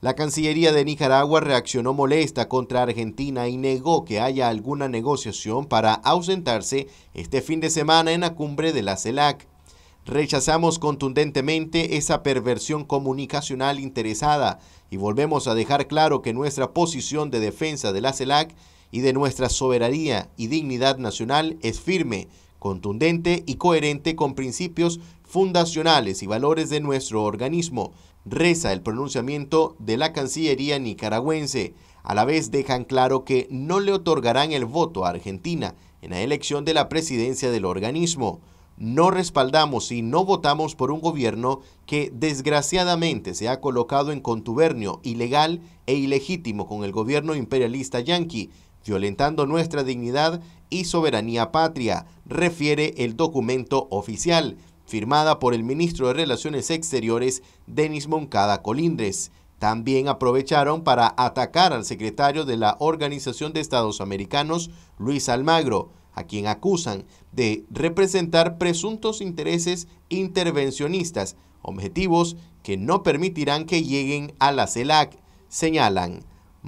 La Cancillería de Nicaragua reaccionó molesta contra Argentina y negó que haya alguna negociación para ausentarse este fin de semana en la cumbre de la CELAC. Rechazamos contundentemente esa perversión comunicacional interesada y volvemos a dejar claro que nuestra posición de defensa de la CELAC y de nuestra soberanía y dignidad nacional es firme contundente y coherente con principios fundacionales y valores de nuestro organismo, reza el pronunciamiento de la Cancillería nicaragüense. A la vez dejan claro que no le otorgarán el voto a Argentina en la elección de la presidencia del organismo. No respaldamos y no votamos por un gobierno que desgraciadamente se ha colocado en contubernio ilegal e ilegítimo con el gobierno imperialista yanqui violentando nuestra dignidad y soberanía patria, refiere el documento oficial, firmada por el ministro de Relaciones Exteriores, Denis Moncada Colindres. También aprovecharon para atacar al secretario de la Organización de Estados Americanos, Luis Almagro, a quien acusan de representar presuntos intereses intervencionistas, objetivos que no permitirán que lleguen a la CELAC, señalan.